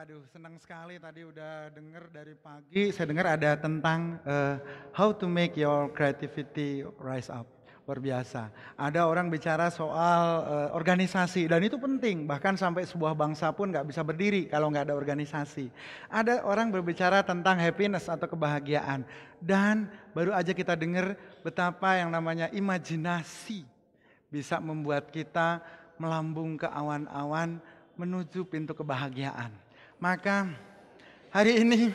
Waduh, senang sekali tadi udah dengar dari pagi. Saya dengar ada tentang uh, how to make your creativity rise up. Luar biasa. Ada orang bicara soal uh, organisasi dan itu penting. Bahkan sampai sebuah bangsa pun nggak bisa berdiri kalau nggak ada organisasi. Ada orang berbicara tentang happiness atau kebahagiaan. Dan baru aja kita dengar betapa yang namanya imajinasi bisa membuat kita melambung ke awan-awan menuju pintu kebahagiaan. Maka hari ini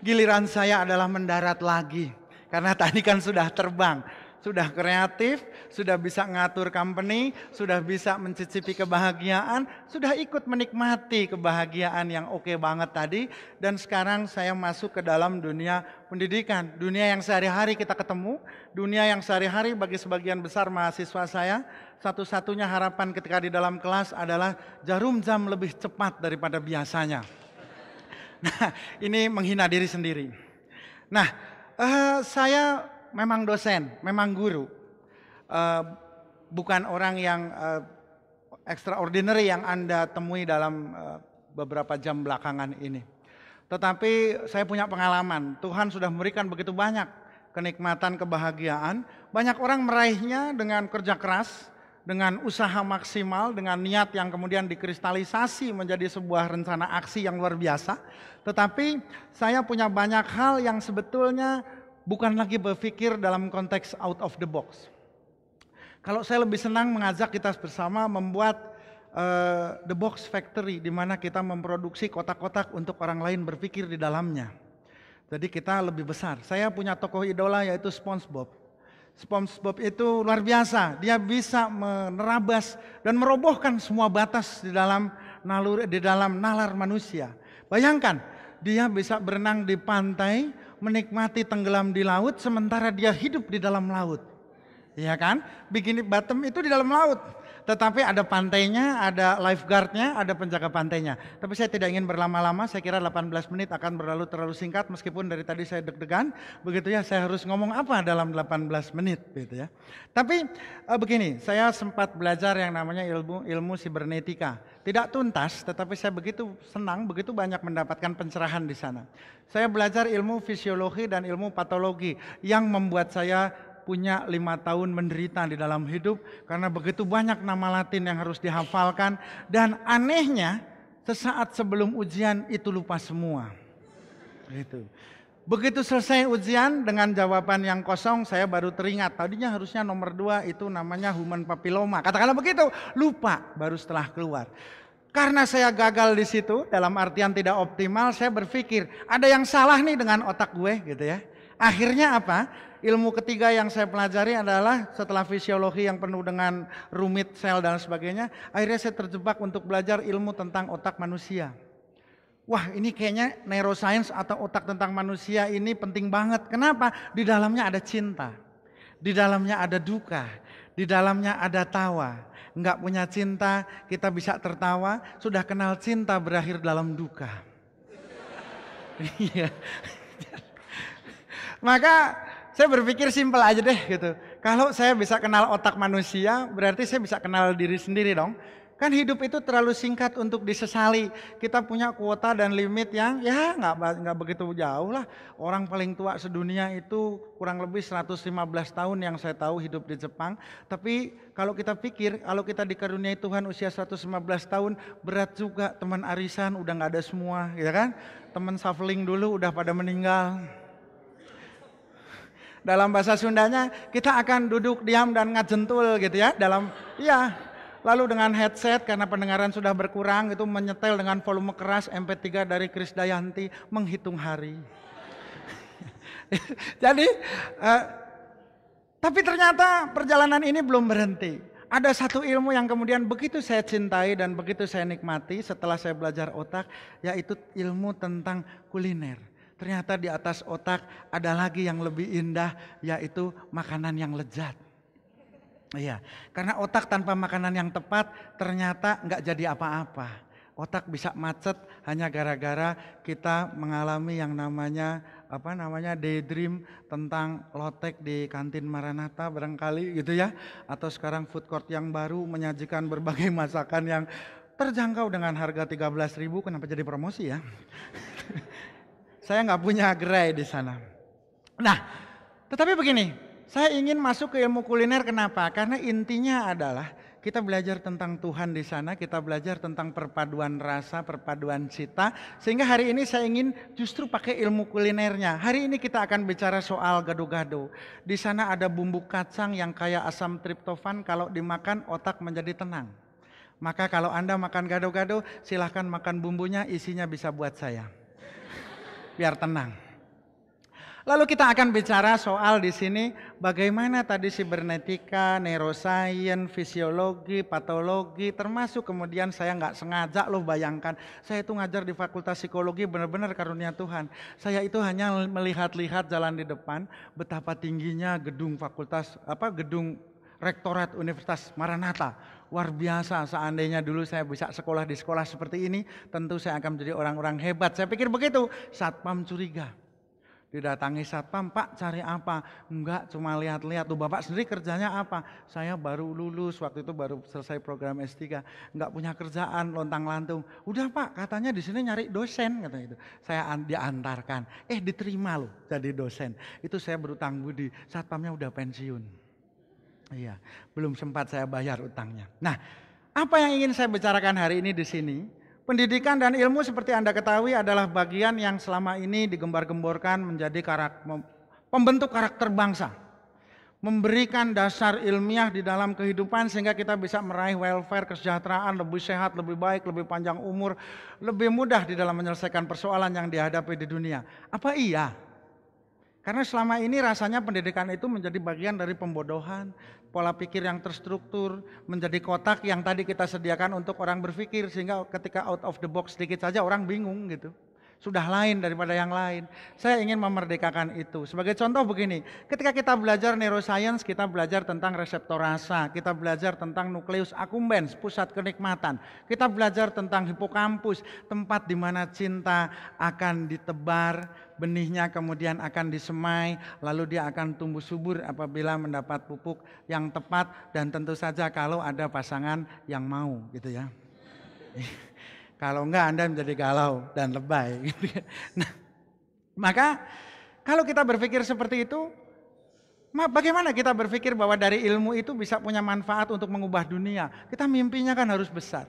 giliran saya adalah mendarat lagi. Karena tadi kan sudah terbang, sudah kreatif, sudah bisa ngatur company, sudah bisa mencicipi kebahagiaan, sudah ikut menikmati kebahagiaan yang oke okay banget tadi. Dan sekarang saya masuk ke dalam dunia pendidikan. Dunia yang sehari-hari kita ketemu, dunia yang sehari-hari bagi sebagian besar mahasiswa saya, satu-satunya harapan ketika di dalam kelas adalah jarum jam lebih cepat daripada biasanya. Nah, ini menghina diri sendiri. Nah, uh, saya memang dosen, memang guru, uh, bukan orang yang uh, extraordinary yang anda temui dalam uh, beberapa jam belakangan ini. Tetapi saya punya pengalaman, Tuhan sudah memberikan begitu banyak kenikmatan, kebahagiaan. Banyak orang meraihnya dengan kerja keras, dengan usaha maksimal, dengan niat yang kemudian dikristalisasi menjadi sebuah rencana aksi yang luar biasa. Tetapi saya punya banyak hal yang sebetulnya bukan lagi berpikir dalam konteks out of the box. Kalau saya lebih senang mengajak kita bersama membuat uh, the box factory di mana kita memproduksi kotak-kotak untuk orang lain berpikir di dalamnya. Jadi kita lebih besar. Saya punya tokoh idola yaitu SpongeBob. SpongeBob itu luar biasa. Dia bisa menerabas dan merobohkan semua batas di dalam nalur di dalam nalar manusia. Bayangkan, dia bisa berenang di pantai, menikmati tenggelam di laut sementara dia hidup di dalam laut. Iya kan? Begini bottom itu di dalam laut. Tetapi ada pantainya, ada lifeguardnya, ada penjaga pantainya. Tapi saya tidak ingin berlama-lama, saya kira 18 menit akan berlalu terlalu singkat meskipun dari tadi saya deg-degan. Begitu ya saya harus ngomong apa dalam 18 menit gitu ya. Tapi eh, begini, saya sempat belajar yang namanya ilmu ilmu sibernetika. Tidak tuntas, tetapi saya begitu senang, begitu banyak mendapatkan pencerahan di sana. Saya belajar ilmu fisiologi dan ilmu patologi yang membuat saya punya lima tahun menderita di dalam hidup karena begitu banyak nama Latin yang harus dihafalkan dan anehnya sesaat sebelum ujian itu lupa semua. Gitu. Begitu selesai ujian dengan jawaban yang kosong saya baru teringat tadinya harusnya nomor dua itu namanya human papilloma. Katakanlah begitu, lupa baru setelah keluar. Karena saya gagal di situ dalam artian tidak optimal saya berpikir ada yang salah nih dengan otak gue gitu ya. Akhirnya apa? Ilmu ketiga yang saya pelajari adalah setelah fisiologi yang penuh dengan rumit sel dan sebagainya, akhirnya saya terjebak untuk belajar ilmu tentang otak manusia. Wah ini kayaknya neuroscience atau otak tentang manusia ini penting banget. Kenapa? Di dalamnya ada cinta, di dalamnya ada duka, di dalamnya ada tawa. Enggak punya cinta kita bisa tertawa, sudah kenal cinta berakhir dalam duka. Iya. Maka saya berpikir simpel aja deh gitu. Kalau saya bisa kenal otak manusia, berarti saya bisa kenal diri sendiri dong. Kan hidup itu terlalu singkat untuk disesali. Kita punya kuota dan limit yang ya nggak nggak begitu jauh lah. Orang paling tua sedunia itu kurang lebih 115 tahun yang saya tahu hidup di Jepang. Tapi kalau kita pikir, kalau kita dikaruniai Tuhan usia 115 tahun, berat juga teman arisan udah nggak ada semua, ya kan? Teman shuffling dulu udah pada meninggal. Dalam bahasa Sundanya kita akan duduk diam dan ngajentul gitu ya. Dalam iya lalu dengan headset karena pendengaran sudah berkurang itu menyetel dengan volume keras MP3 dari Kris Dayanti menghitung hari. Jadi eh, tapi ternyata perjalanan ini belum berhenti. Ada satu ilmu yang kemudian begitu saya cintai dan begitu saya nikmati setelah saya belajar otak, yaitu ilmu tentang kuliner. Ternyata di atas otak ada lagi yang lebih indah yaitu makanan yang lezat. Iya, karena otak tanpa makanan yang tepat ternyata nggak jadi apa-apa. Otak bisa macet hanya gara-gara kita mengalami yang namanya apa namanya daydream tentang lotek di kantin Maranatha barangkali gitu ya atau sekarang food court yang baru menyajikan berbagai masakan yang terjangkau dengan harga 13.000 kenapa jadi promosi ya Saya nggak punya gerai di sana. Nah, tetapi begini, saya ingin masuk ke ilmu kuliner kenapa? Karena intinya adalah kita belajar tentang Tuhan di sana, kita belajar tentang perpaduan rasa, perpaduan cita. Sehingga hari ini saya ingin justru pakai ilmu kulinernya. Hari ini kita akan bicara soal gado-gado. Di sana ada bumbu kacang yang kaya asam triptofan, kalau dimakan otak menjadi tenang. Maka kalau Anda makan gado-gado, silahkan makan bumbunya, isinya bisa buat saya biar tenang. Lalu kita akan bicara soal di sini bagaimana tadi sibernetika, neuroscience, fisiologi, patologi, termasuk kemudian saya nggak sengaja loh bayangkan. Saya itu ngajar di fakultas psikologi benar-benar karunia Tuhan. Saya itu hanya melihat-lihat jalan di depan betapa tingginya gedung fakultas apa gedung rektorat Universitas Maranatha luar biasa seandainya dulu saya bisa sekolah di sekolah seperti ini, tentu saya akan menjadi orang-orang hebat. Saya pikir begitu, satpam curiga. Didatangi satpam, Pak cari apa? Enggak, cuma lihat-lihat. Tuh Bapak sendiri kerjanya apa? Saya baru lulus, waktu itu baru selesai program S3. Enggak punya kerjaan, lontang lantung. Udah Pak, katanya di sini nyari dosen, kata itu. Saya diantarkan. Eh diterima loh jadi dosen. Itu saya berutang budi, satpamnya udah pensiun. Iya, belum sempat saya bayar utangnya. Nah, apa yang ingin saya bicarakan hari ini di sini? Pendidikan dan ilmu seperti Anda ketahui adalah bagian yang selama ini digembar-gemborkan menjadi karak, pembentuk karakter bangsa. Memberikan dasar ilmiah di dalam kehidupan sehingga kita bisa meraih welfare, kesejahteraan, lebih sehat, lebih baik, lebih panjang umur, lebih mudah di dalam menyelesaikan persoalan yang dihadapi di dunia. Apa iya karena selama ini rasanya pendidikan itu menjadi bagian dari pembodohan, pola pikir yang terstruktur, menjadi kotak yang tadi kita sediakan untuk orang berpikir sehingga ketika out of the box sedikit saja orang bingung gitu. Sudah lain daripada yang lain. Saya ingin memerdekakan itu. Sebagai contoh begini, ketika kita belajar neuroscience, kita belajar tentang reseptor rasa, kita belajar tentang nukleus akumbens pusat kenikmatan. Kita belajar tentang hipokampus, tempat di mana cinta akan ditebar, benihnya kemudian akan disemai, lalu dia akan tumbuh subur apabila mendapat pupuk yang tepat dan tentu saja kalau ada pasangan yang mau gitu ya. kalau enggak Anda menjadi galau dan lebay gitu ya. Nah, maka kalau kita berpikir seperti itu, bagaimana kita berpikir bahwa dari ilmu itu bisa punya manfaat untuk mengubah dunia? Kita mimpinya kan harus besar.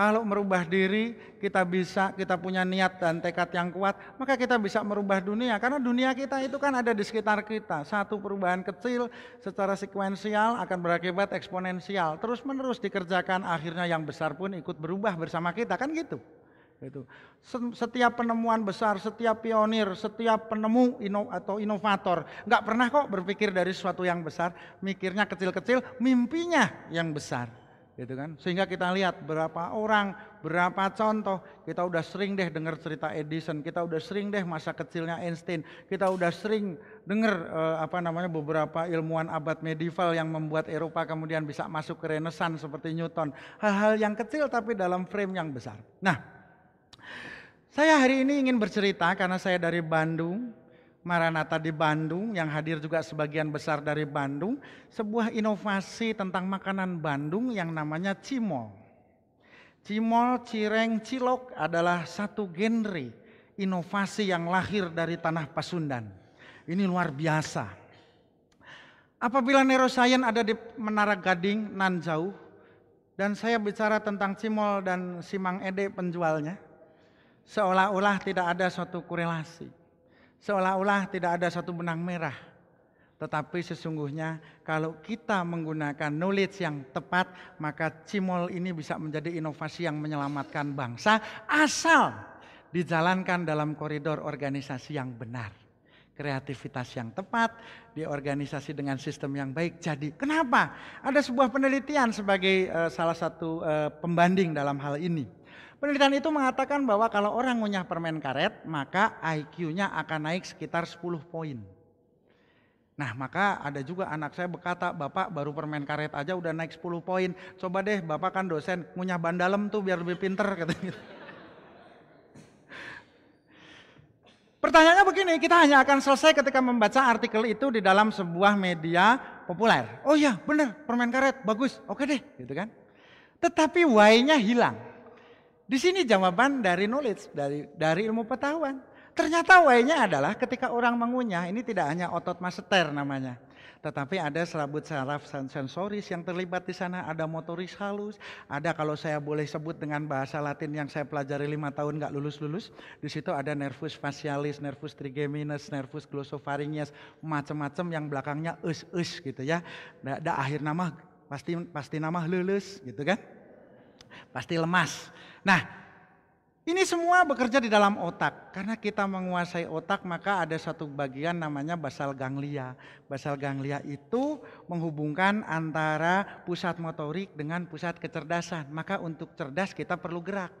Kalau merubah diri, kita bisa, kita punya niat dan tekad yang kuat, maka kita bisa merubah dunia. Karena dunia kita itu kan ada di sekitar kita. Satu perubahan kecil secara sekuensial akan berakibat eksponensial. Terus menerus dikerjakan, akhirnya yang besar pun ikut berubah bersama kita. Kan gitu. Gitu. Setiap penemuan besar, setiap pionir, setiap penemu ino atau inovator, nggak pernah kok berpikir dari sesuatu yang besar, mikirnya kecil-kecil, mimpinya yang besar gitu kan sehingga kita lihat berapa orang berapa contoh kita udah sering deh dengar cerita Edison kita udah sering deh masa kecilnya Einstein kita udah sering dengar eh, apa namanya beberapa ilmuwan abad medieval yang membuat Eropa kemudian bisa masuk ke Renaissance seperti Newton hal-hal yang kecil tapi dalam frame yang besar nah saya hari ini ingin bercerita karena saya dari Bandung Maranatha di Bandung yang hadir juga sebagian besar dari Bandung, sebuah inovasi tentang makanan Bandung yang namanya cimol. Cimol, cireng, cilok adalah satu genre inovasi yang lahir dari tanah Pasundan. Ini luar biasa. Apabila neuroscience ada di Menara Gading, nan jauh, dan saya bicara tentang cimol dan simang ede penjualnya, seolah-olah tidak ada suatu korelasi seolah-olah tidak ada satu benang merah. Tetapi sesungguhnya kalau kita menggunakan knowledge yang tepat, maka cimol ini bisa menjadi inovasi yang menyelamatkan bangsa asal dijalankan dalam koridor organisasi yang benar. Kreativitas yang tepat, di organisasi dengan sistem yang baik. Jadi kenapa? Ada sebuah penelitian sebagai eh, salah satu eh, pembanding dalam hal ini Penelitian itu mengatakan bahwa kalau orang ngunyah permen karet, maka IQ-nya akan naik sekitar 10 poin. Nah maka ada juga anak saya berkata, Bapak baru permen karet aja udah naik 10 poin. Coba deh Bapak kan dosen, ngunyah ban dalam tuh biar lebih pinter. Katanya. Gitu. Pertanyaannya begini, kita hanya akan selesai ketika membaca artikel itu di dalam sebuah media populer. Oh iya benar, permen karet, bagus, oke deh gitu kan. Tetapi why-nya hilang. Di sini jawaban dari knowledge, dari dari ilmu pengetahuan. Ternyata waynya adalah ketika orang mengunyah, ini tidak hanya otot masseter namanya. Tetapi ada serabut saraf sensoris yang terlibat di sana, ada motoris halus, ada kalau saya boleh sebut dengan bahasa latin yang saya pelajari lima tahun nggak lulus-lulus, di situ ada nervus facialis, nervus trigeminus, nervus glossopharyngeus, macam-macam yang belakangnya us-us gitu ya. Nah, akhir nama pasti pasti nama lulus gitu kan pasti lemas. Nah, ini semua bekerja di dalam otak. Karena kita menguasai otak, maka ada satu bagian namanya basal ganglia. Basal ganglia itu menghubungkan antara pusat motorik dengan pusat kecerdasan. Maka untuk cerdas kita perlu gerak.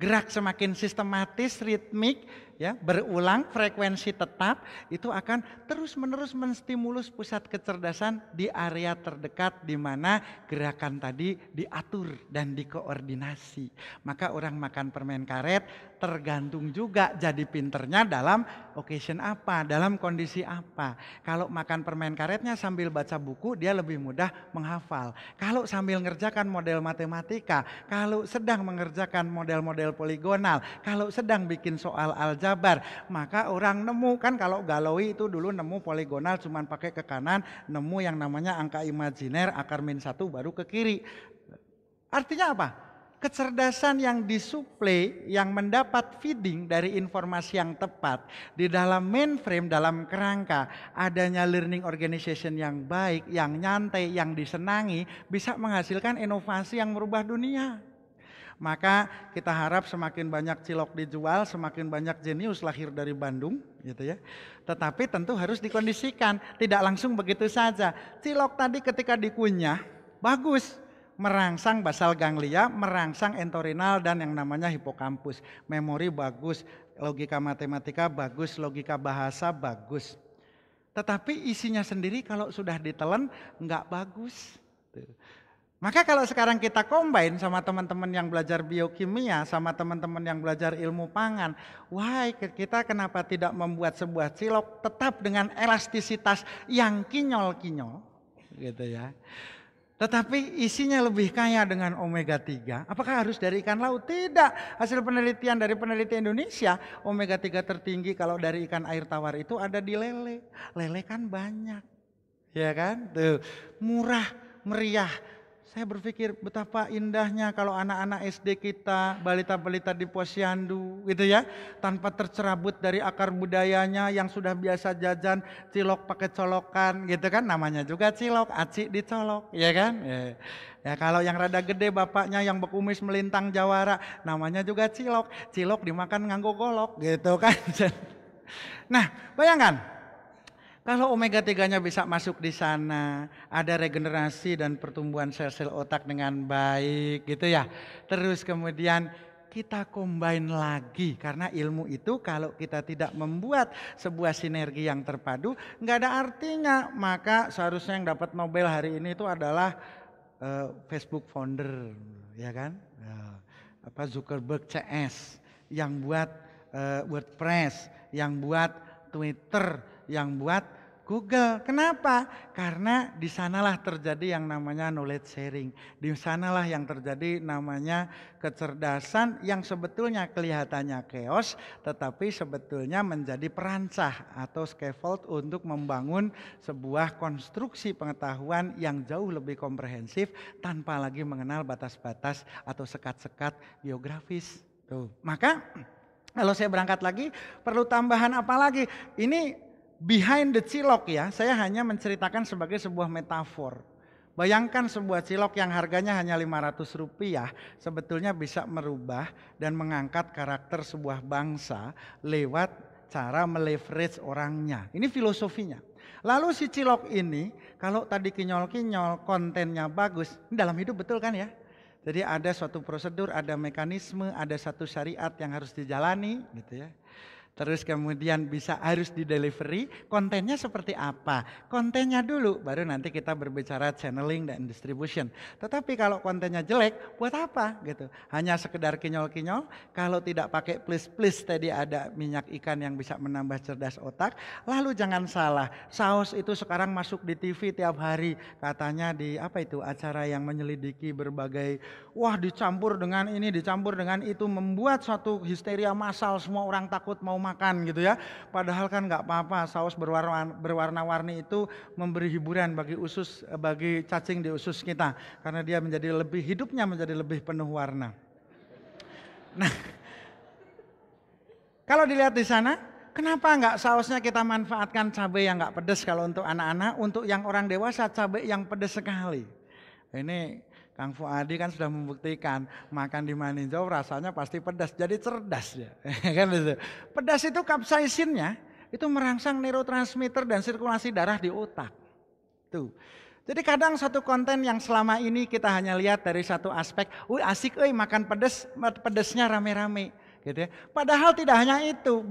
Gerak semakin sistematis, ritmik, ya berulang frekuensi tetap itu akan terus-menerus menstimulus pusat kecerdasan di area terdekat di mana gerakan tadi diatur dan dikoordinasi. Maka orang makan permen karet tergantung juga jadi pinternya dalam occasion apa, dalam kondisi apa. Kalau makan permen karetnya sambil baca buku dia lebih mudah menghafal. Kalau sambil ngerjakan model matematika, kalau sedang mengerjakan model-model poligonal, kalau sedang bikin soal aljabar Jabar. Maka orang nemu kan kalau galoi itu dulu nemu poligonal cuman pakai ke kanan, nemu yang namanya angka imajiner akar min satu baru ke kiri. Artinya apa? Kecerdasan yang disuplai, yang mendapat feeding dari informasi yang tepat di dalam mainframe, dalam kerangka adanya learning organization yang baik, yang nyantai, yang disenangi, bisa menghasilkan inovasi yang merubah dunia. Maka kita harap semakin banyak cilok dijual, semakin banyak jenius lahir dari Bandung, gitu ya. Tetapi tentu harus dikondisikan, tidak langsung begitu saja. Cilok tadi ketika dikunyah bagus, merangsang basal ganglia, merangsang entorinal dan yang namanya hipokampus. Memori bagus, logika matematika bagus, logika bahasa bagus. Tetapi isinya sendiri kalau sudah ditelan nggak bagus. Tuh. Maka kalau sekarang kita combine sama teman-teman yang belajar biokimia, sama teman-teman yang belajar ilmu pangan, why kita kenapa tidak membuat sebuah cilok tetap dengan elastisitas yang kinyol-kinyol gitu ya. Tetapi isinya lebih kaya dengan omega 3. Apakah harus dari ikan laut? Tidak. Hasil penelitian dari peneliti Indonesia, omega 3 tertinggi kalau dari ikan air tawar itu ada di lele. Lele kan banyak. Ya kan? Tuh, murah, meriah saya berpikir betapa indahnya kalau anak-anak SD kita, balita-balita di posyandu gitu ya. Tanpa tercerabut dari akar budayanya yang sudah biasa jajan cilok pakai colokan gitu kan. Namanya juga cilok, aci dicolok ya kan. Ya, ya kalau yang rada gede bapaknya yang bekumis melintang jawara namanya juga cilok. Cilok dimakan nganggo golok gitu kan. Nah bayangkan kalau omega 3-nya bisa masuk di sana, ada regenerasi dan pertumbuhan sel-sel otak dengan baik gitu ya. Terus kemudian kita combine lagi karena ilmu itu kalau kita tidak membuat sebuah sinergi yang terpadu nggak ada artinya maka seharusnya yang dapat Nobel hari ini itu adalah uh, Facebook founder ya kan uh, apa Zuckerberg CS yang buat uh, WordPress yang buat Twitter yang buat Google. Kenapa? Karena di sanalah terjadi yang namanya knowledge sharing. Di sanalah yang terjadi namanya kecerdasan yang sebetulnya kelihatannya chaos tetapi sebetulnya menjadi perancah atau scaffold untuk membangun sebuah konstruksi pengetahuan yang jauh lebih komprehensif tanpa lagi mengenal batas-batas atau sekat-sekat geografis. Tuh. Maka kalau saya berangkat lagi perlu tambahan apa lagi? Ini behind the cilok ya, saya hanya menceritakan sebagai sebuah metafor. Bayangkan sebuah cilok yang harganya hanya 500 rupiah sebetulnya bisa merubah dan mengangkat karakter sebuah bangsa lewat cara meleverage orangnya. Ini filosofinya. Lalu si cilok ini kalau tadi kinyol-kinyol kontennya bagus, ini dalam hidup betul kan ya? Jadi ada suatu prosedur, ada mekanisme, ada satu syariat yang harus dijalani gitu ya. Terus kemudian bisa harus di delivery, kontennya seperti apa? Kontennya dulu, baru nanti kita berbicara channeling dan distribution. Tetapi kalau kontennya jelek, buat apa gitu? Hanya sekedar kinyol-kinyol, kalau tidak pakai please-please tadi ada minyak ikan yang bisa menambah cerdas otak. Lalu jangan salah, saus itu sekarang masuk di TV tiap hari. Katanya di apa itu acara yang menyelidiki berbagai, wah dicampur dengan ini, dicampur dengan itu, membuat satu histeria massal, semua orang takut mau makan gitu ya. Padahal kan nggak apa-apa saus berwarna berwarna-warni itu memberi hiburan bagi usus eh, bagi cacing di usus kita karena dia menjadi lebih hidupnya menjadi lebih penuh warna. Nah, kalau dilihat di sana Kenapa nggak sausnya kita manfaatkan cabai yang nggak pedas kalau untuk anak-anak, untuk yang orang dewasa cabai yang pedas sekali. Ini Kang Fuadi kan sudah membuktikan makan di Maninjau rasanya pasti pedas. Jadi cerdas ya. kan itu. Pedas itu kapsaisinnya itu merangsang neurotransmitter dan sirkulasi darah di otak. Tuh. Jadi kadang satu konten yang selama ini kita hanya lihat dari satu aspek, "Wih, asik euy makan pedas, pedasnya rame-rame." gitu ya. Padahal tidak hanya itu.